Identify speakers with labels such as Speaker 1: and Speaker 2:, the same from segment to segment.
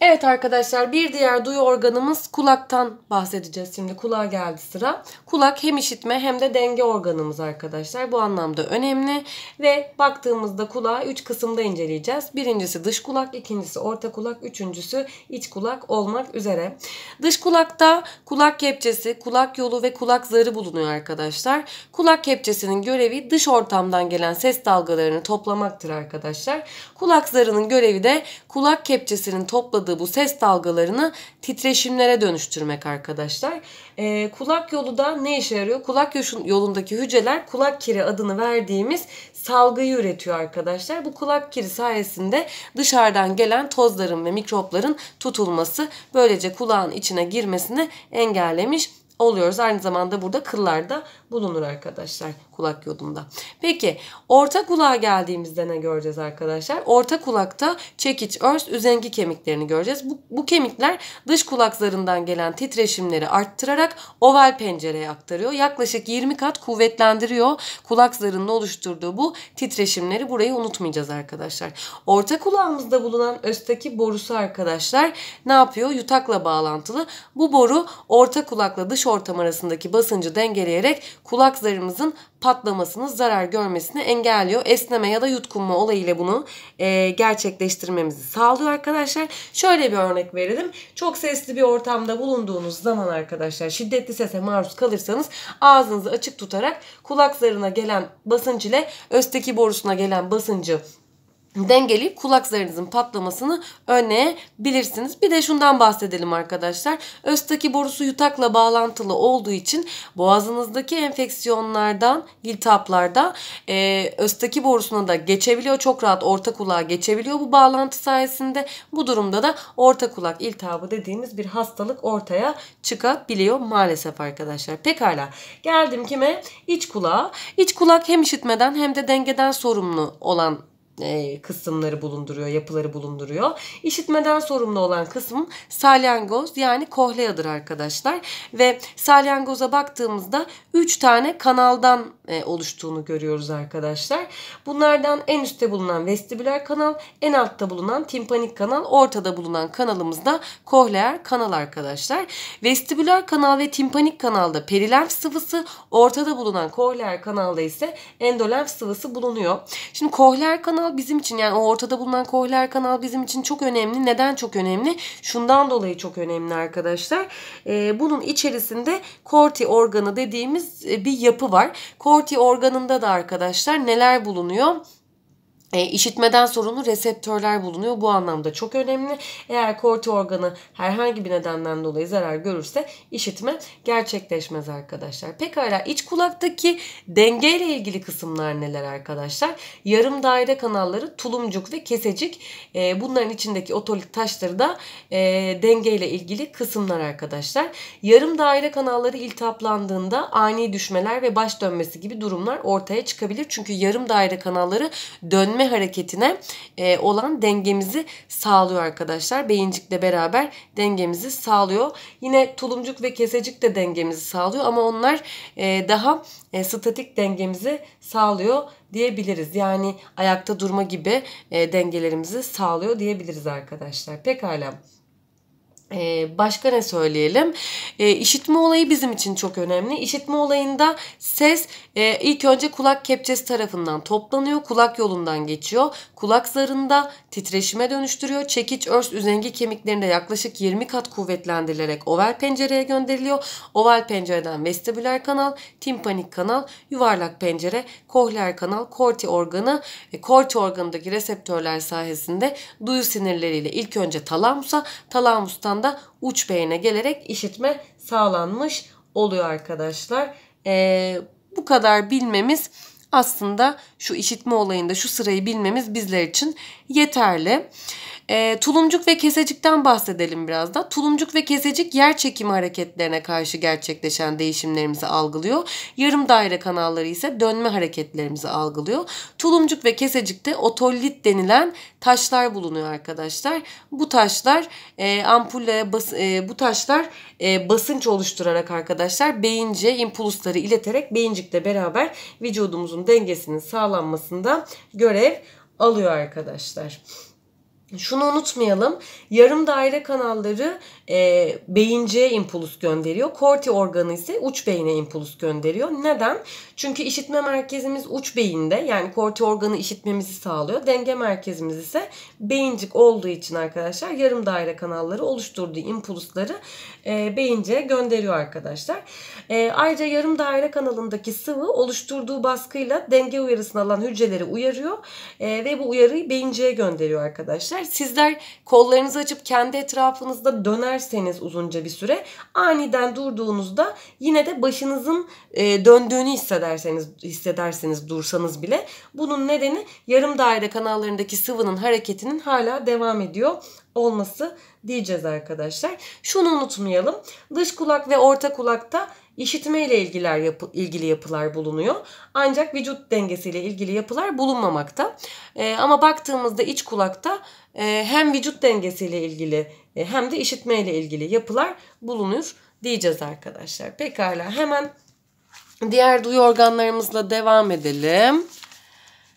Speaker 1: Evet arkadaşlar bir diğer duyu organımız kulaktan bahsedeceğiz şimdi. Kulağa geldi sıra. Kulak hem işitme hem de denge organımız arkadaşlar. Bu anlamda önemli ve baktığımızda kulağı 3 kısımda inceleyeceğiz. Birincisi dış kulak, ikincisi orta kulak, üçüncüsü iç kulak olmak üzere. Dış kulakta kulak kepçesi, kulak yolu ve kulak zarı bulunuyor arkadaşlar. Kulak kepçesinin görevi dış ortamdan gelen ses dalgalarını toplamaktır arkadaşlar. Kulak zarının görevi de kulak kepçesinin topladığı yarattığı bu ses dalgalarını titreşimlere dönüştürmek arkadaşlar. E, kulak yolu da ne işe yarıyor? Kulak yolundaki hücreler kulak kiri adını verdiğimiz salgıyı üretiyor arkadaşlar. Bu kulak kiri sayesinde dışarıdan gelen tozların ve mikropların tutulması böylece kulağın içine girmesini engellemiş oluyoruz. Aynı zamanda burada kıllarda bulunur arkadaşlar kulak yolunda. Peki orta kulağa geldiğimizde ne göreceğiz arkadaşlar? Orta kulakta çekiç, örs, üzengi kemiklerini göreceğiz. Bu, bu kemikler dış kulak zarından gelen titreşimleri arttırarak oval pencereye aktarıyor. Yaklaşık 20 kat kuvvetlendiriyor kulak zarının oluşturduğu bu titreşimleri. Burayı unutmayacağız arkadaşlar. Orta kulağımızda bulunan östaki borusu arkadaşlar ne yapıyor? Yutakla bağlantılı. Bu boru orta kulakla dış ortam arasındaki basıncı dengeleyerek kulak zarımızın patlamasını, zarar görmesini engelliyor. Esneme ya da yutkunma olayıyla bunu e, gerçekleştirmemizi sağlıyor arkadaşlar. Şöyle bir örnek verelim. Çok sesli bir ortamda bulunduğunuz zaman arkadaşlar şiddetli sese maruz kalırsanız ağzınızı açık tutarak kulak zarına gelen basınç ile östeki borusuna gelen basıncı dengeleyip kulaklarınızın zarınızın patlamasını önleyebilirsiniz. Bir de şundan bahsedelim arkadaşlar. Östaki borusu yutakla bağlantılı olduğu için boğazınızdaki enfeksiyonlardan, iltihaplarda e, östaki borusuna da geçebiliyor. Çok rahat orta kulağa geçebiliyor bu bağlantı sayesinde. Bu durumda da orta kulak iltihabı dediğimiz bir hastalık ortaya çıkabiliyor maalesef arkadaşlar. Pekala geldim kime? İç kulağa. İç kulak hem işitmeden hem de dengeden sorumlu olan e, kısımları bulunduruyor, yapıları bulunduruyor. İşitmeden sorumlu olan kısım salyangoz yani kohleadır arkadaşlar. Ve salyangoza baktığımızda 3 tane kanaldan e, oluştuğunu görüyoruz arkadaşlar. Bunlardan en üstte bulunan vestibüler kanal, en altta bulunan timpanik kanal, ortada bulunan kanalımız da kohleer kanal arkadaşlar. Vestibüler kanal ve timpanik kanalda perilenf sıvısı, ortada bulunan kohlear kanalda ise endolenf sıvısı bulunuyor. Şimdi kohlear kanal kanal bizim için yani o ortada bulunan kohler kanal bizim için çok önemli. Neden çok önemli? Şundan dolayı çok önemli arkadaşlar. E, bunun içerisinde korti organı dediğimiz e, bir yapı var. Korti organında da arkadaşlar neler bulunuyor? E, işitmeden sorunlu reseptörler bulunuyor. Bu anlamda çok önemli. Eğer korti organı herhangi bir nedenden dolayı zarar görürse işitme gerçekleşmez arkadaşlar. Pekala iç kulaktaki denge ile ilgili kısımlar neler arkadaşlar? Yarım daire kanalları tulumcuk ve kesecik. E, bunların içindeki otolit taşları da e, denge ile ilgili kısımlar arkadaşlar. Yarım daire kanalları iltihaplandığında ani düşmeler ve baş dönmesi gibi durumlar ortaya çıkabilir. Çünkü yarım daire kanalları dönme itme hareketine e, olan dengemizi sağlıyor arkadaşlar. Beyincikle beraber dengemizi sağlıyor. Yine tulumcuk ve kesecik de dengemizi sağlıyor ama onlar e, daha e, statik dengemizi sağlıyor diyebiliriz. Yani ayakta durma gibi e, dengelerimizi sağlıyor diyebiliriz arkadaşlar. Pekala. Ee, başka ne söyleyelim? Ee, işitme olayı bizim için çok önemli. İşitme olayında ses e, ilk önce kulak kepçesi tarafından toplanıyor, kulak yolundan geçiyor. Kulak zarında titreşime dönüştürüyor. Çekiç, örs, üzengi kemiklerinde yaklaşık 20 kat kuvvetlendirilerek oval pencereye gönderiliyor. Oval pencereden vestibüler kanal, timpanik kanal, yuvarlak pencere, kohler kanal, korti organı ve korti organındaki reseptörler sayesinde duyu sinirleriyle ilk önce talamusa, talamustan taraftan da uç beyine gelerek işitme sağlanmış oluyor arkadaşlar. Ee, bu kadar bilmemiz aslında şu işitme olayında şu sırayı bilmemiz bizler için yeterli. E, tulumcuk ve kesecikten bahsedelim biraz da. Tulumcuk ve kesecik yer çekimi hareketlerine karşı gerçekleşen değişimlerimizi algılıyor. Yarım daire kanalları ise dönme hareketlerimizi algılıyor. Tulumcuk ve kesecikte otollit denilen taşlar bulunuyor arkadaşlar. Bu taşlar e, ampulle bas, e, bu taşlar e, basınç oluşturarak arkadaşlar beyince impulsları ileterek beyincikle beraber vücudumuzun dengesinin sağlanmasında görev alıyor arkadaşlar. Şunu unutmayalım. Yarım daire kanalları e, beyinceye impuls gönderiyor. Korti organı ise uç beyne impuls gönderiyor. Neden? Çünkü işitme merkezimiz uç beyinde yani korti organı işitmemizi sağlıyor. Denge merkezimiz ise beyincik olduğu için arkadaşlar yarım daire kanalları oluşturduğu impulsları e, beyinciğe gönderiyor arkadaşlar. E, ayrıca yarım daire kanalındaki sıvı oluşturduğu baskıyla denge uyarısını alan hücreleri uyarıyor e, ve bu uyarıyı beyinciğe gönderiyor arkadaşlar. Sizler kollarınızı açıp kendi etrafınızda dönerseniz uzunca bir süre aniden durduğunuzda yine de başınızın e, döndüğünü hissedersiniz hissederseniz hissederseniz dursanız bile bunun nedeni yarım daire kanallarındaki sıvının hareketinin hala devam ediyor olması diyeceğiz arkadaşlar. Şunu unutmayalım. Dış kulak ve orta kulakta işitme ile ilgiler yapı, ilgili yapılar bulunuyor. Ancak vücut dengesiyle ilgili yapılar bulunmamakta. E, ama baktığımızda iç kulakta e, hem vücut dengesiyle ilgili e, hem de işitme ile ilgili yapılar bulunur diyeceğiz arkadaşlar. Pekala hemen Diğer duyu organlarımızla devam edelim.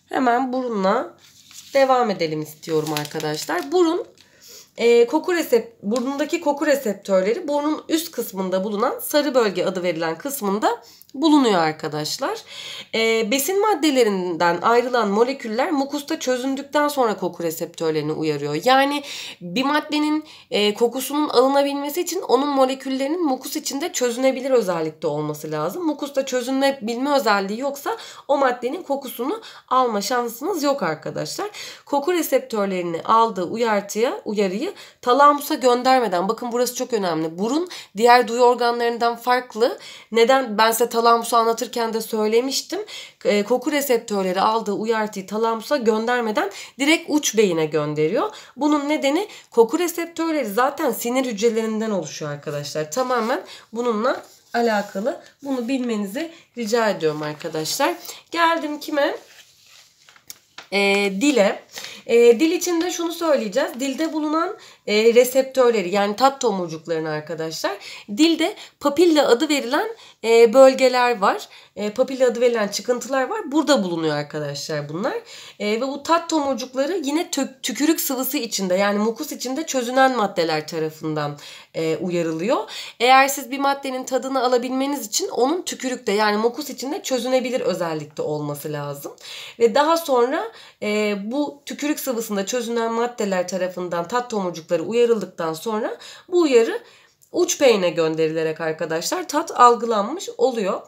Speaker 1: Hemen burunla devam edelim istiyorum arkadaşlar. Burun e, koku resept, burnundaki koku reseptörleri burnun üst kısmında bulunan sarı bölge adı verilen kısmında bulunuyor arkadaşlar. E, besin maddelerinden ayrılan moleküller mukusta çözündükten sonra koku reseptörlerini uyarıyor. Yani bir maddenin e, kokusunun alınabilmesi için onun moleküllerinin mukus içinde çözünebilir özellikte olması lazım. Mukusta çözünebilme özelliği yoksa o maddenin kokusunu alma şansınız yok arkadaşlar. Koku reseptörlerini aldığı uyartıya uyarıyı dolayı talamusa göndermeden bakın burası çok önemli. Burun diğer duyu organlarından farklı. Neden? Ben size talamusu anlatırken de söylemiştim. E, koku reseptörleri aldığı uyartıyı talamusa göndermeden direkt uç beyine gönderiyor. Bunun nedeni koku reseptörleri zaten sinir hücrelerinden oluşuyor arkadaşlar. Tamamen bununla alakalı. Bunu bilmenizi rica ediyorum arkadaşlar. Geldim kime? E, dile. Dile. E, dil içinde şunu söyleyeceğiz. Dilde bulunan e, reseptörleri yani tat tomurcuklarını arkadaşlar. Dilde papilla adı verilen e, bölgeler var. E, papilla adı verilen çıkıntılar var. Burada bulunuyor arkadaşlar bunlar. E, ve bu tat tomurcukları yine tök, tükürük sıvısı içinde yani mukus içinde çözünen maddeler tarafından e, uyarılıyor. Eğer siz bir maddenin tadını alabilmeniz için onun tükürükte yani mukus içinde çözünebilir özellikte olması lazım. Ve daha sonra e, bu tükürük sıvısında çözünen maddeler tarafından tat tomurcukları çocukları uyarıldıktan sonra bu uyarı uç peyn'e gönderilerek arkadaşlar tat algılanmış oluyor.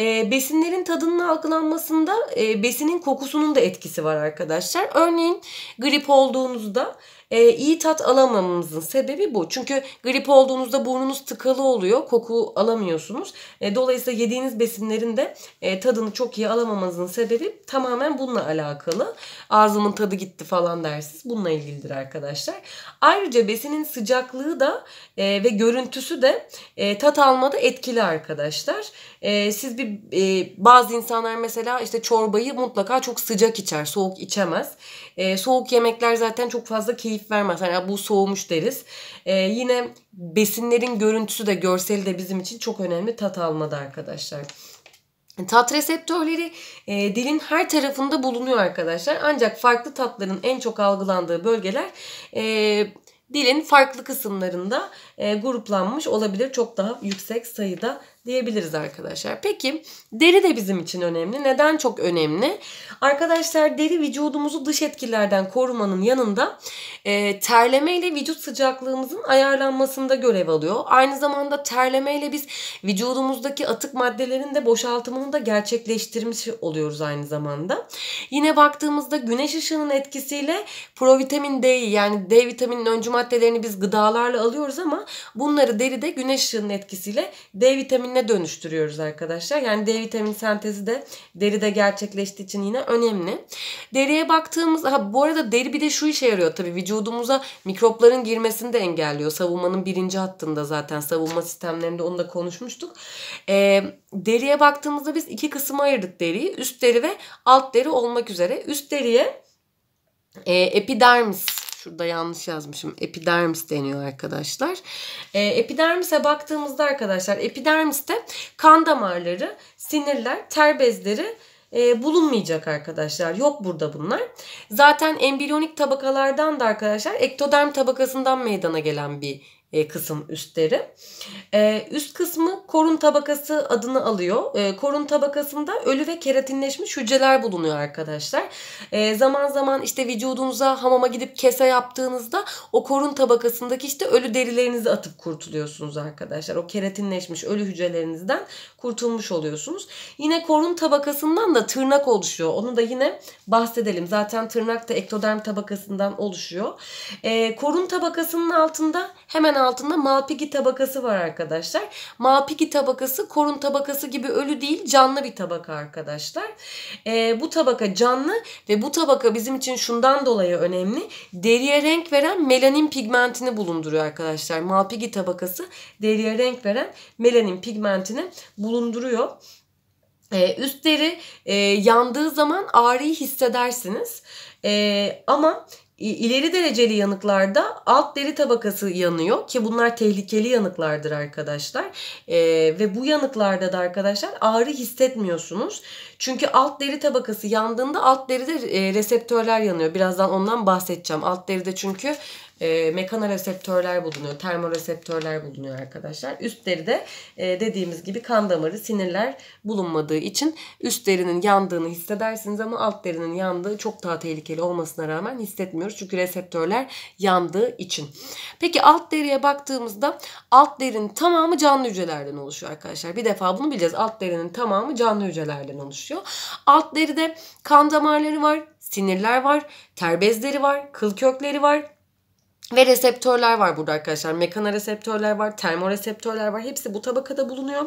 Speaker 1: E, besinlerin tadının algılanmasında e, besinin kokusunun da etkisi var arkadaşlar. Örneğin grip olduğunuzda e, iyi tat alamamamızın sebebi bu. Çünkü grip olduğunuzda burnunuz tıkalı oluyor. Koku alamıyorsunuz. E, dolayısıyla yediğiniz besinlerin de e, tadını çok iyi alamamanızın sebebi tamamen bununla alakalı. Ağzımın tadı gitti falan dersiz, Bununla ilgilidir arkadaşlar. Ayrıca besinin sıcaklığı da e, ve görüntüsü de e, tat almada etkili arkadaşlar. Ee, siz bir e, bazı insanlar mesela işte çorbayı mutlaka çok sıcak içer, soğuk içemez. E, soğuk yemekler zaten çok fazla keyif vermez. Hani bu soğumuş deriz. E, yine besinlerin görüntüsü de görseli de bizim için çok önemli tat almadı arkadaşlar. Tat reseptörleri e, dilin her tarafında bulunuyor arkadaşlar. Ancak farklı tatların en çok algılandığı bölgeler e, dilin farklı kısımlarında e, gruplanmış olabilir. Çok daha yüksek sayıda diyebiliriz arkadaşlar. Peki deri de bizim için önemli. Neden çok önemli? Arkadaşlar deri vücudumuzu dış etkilerden korumanın yanında e, terleme ile vücut sıcaklığımızın ayarlanmasında görev alıyor. Aynı zamanda terleme ile biz vücudumuzdaki atık maddelerin de boşaltımını da gerçekleştirmiş oluyoruz aynı zamanda. Yine baktığımızda güneş ışığının etkisiyle provitamin D yani D vitamininin öncü maddelerini biz gıdalarla alıyoruz ama bunları deride güneş ışığının etkisiyle D vitamini vitaminine dönüştürüyoruz arkadaşlar. Yani D vitamini sentezi de deride gerçekleştiği için yine önemli. Deriye baktığımız, ha bu arada deri bir de şu işe yarıyor tabii vücudumuza mikropların girmesini de engelliyor. Savunmanın birinci hattında zaten savunma sistemlerinde onu da konuşmuştuk. Ee, deriye baktığımızda biz iki kısım ayırdık deriyi. Üst deri ve alt deri olmak üzere. Üst deriye e, epidermis Şurada yanlış yazmışım. Epidermis deniyor arkadaşlar. E, epidermise baktığımızda arkadaşlar epidermiste kan damarları, sinirler, ter bezleri e, bulunmayacak arkadaşlar. Yok burada bunlar. Zaten embriyonik tabakalardan da arkadaşlar ektoderm tabakasından meydana gelen bir e, kısım üstleri. E, üst kısmı korun tabakası adını alıyor. E, korun tabakasında ölü ve keratinleşmiş hücreler bulunuyor arkadaşlar. zaman zaman işte vücudunuza hamama gidip kese yaptığınızda o korun tabakasındaki işte ölü derilerinizi atıp kurtuluyorsunuz arkadaşlar. O keratinleşmiş ölü hücrelerinizden kurtulmuş oluyorsunuz. Yine korun tabakasından da tırnak oluşuyor. Onu da yine bahsedelim. Zaten tırnak da ektoderm tabakasından oluşuyor. korun tabakasının altında hemen altında Malpighi tabakası var arkadaşlar. Malpighi tabakası korun tabakası gibi ölü değil canlı bir tabaka arkadaşlar. E, bu tabaka canlı ve bu tabaka bizim için şundan dolayı önemli. Deriye renk veren melanin pigmentini bulunduruyor arkadaşlar. Malpighi tabakası deriye renk veren melanin pigmentini bulunduruyor. Ee, üst deri e, yandığı zaman ağrıyı hissedersiniz. E, ama İleri dereceli yanıklarda alt deri tabakası yanıyor ki bunlar tehlikeli yanıklardır arkadaşlar. Ee, ve bu yanıklarda da arkadaşlar ağrı hissetmiyorsunuz. Çünkü alt deri tabakası yandığında alt deride reseptörler yanıyor. Birazdan ondan bahsedeceğim. Alt deride çünkü e, mekanoreseptörler bulunuyor, termoreseptörler bulunuyor arkadaşlar. Üst deride e, dediğimiz gibi kan damarı, sinirler bulunmadığı için üst derinin yandığını hissedersiniz ama alt derinin yandığı çok daha tehlikeli olmasına rağmen hissetmiyoruz. Çünkü reseptörler yandığı için. Peki alt deriye baktığımızda alt derinin tamamı canlı hücrelerden oluşuyor arkadaşlar. Bir defa bunu bileceğiz. Alt derinin tamamı canlı hücrelerden oluşuyor. Alt deride kan damarları var, sinirler var, ter bezleri var, kıl kökleri var, ve reseptörler var burada arkadaşlar. Mekanoreseptörler var, termoreseptörler var. Hepsi bu tabakada bulunuyor.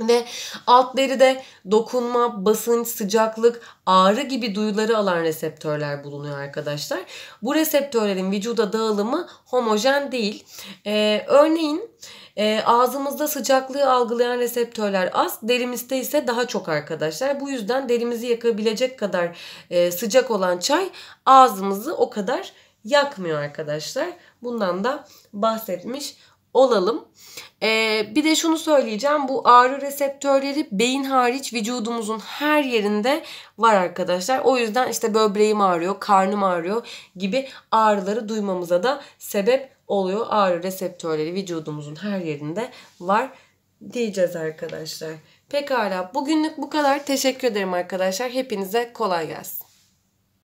Speaker 1: Ve alt deride dokunma, basınç, sıcaklık, ağrı gibi duyuları alan reseptörler bulunuyor arkadaşlar. Bu reseptörlerin vücuda dağılımı homojen değil. Ee, örneğin e, ağzımızda sıcaklığı algılayan reseptörler az, derimizde ise daha çok arkadaşlar. Bu yüzden derimizi yakabilecek kadar e, sıcak olan çay ağzımızı o kadar yakmıyor arkadaşlar. Bundan da bahsetmiş olalım. Ee, bir de şunu söyleyeceğim. Bu ağrı reseptörleri beyin hariç vücudumuzun her yerinde var arkadaşlar. O yüzden işte böbreğim ağrıyor, karnım ağrıyor gibi ağrıları duymamıza da sebep oluyor. Ağrı reseptörleri vücudumuzun her yerinde var diyeceğiz arkadaşlar. Pekala bugünlük bu kadar. Teşekkür ederim arkadaşlar. Hepinize kolay gelsin.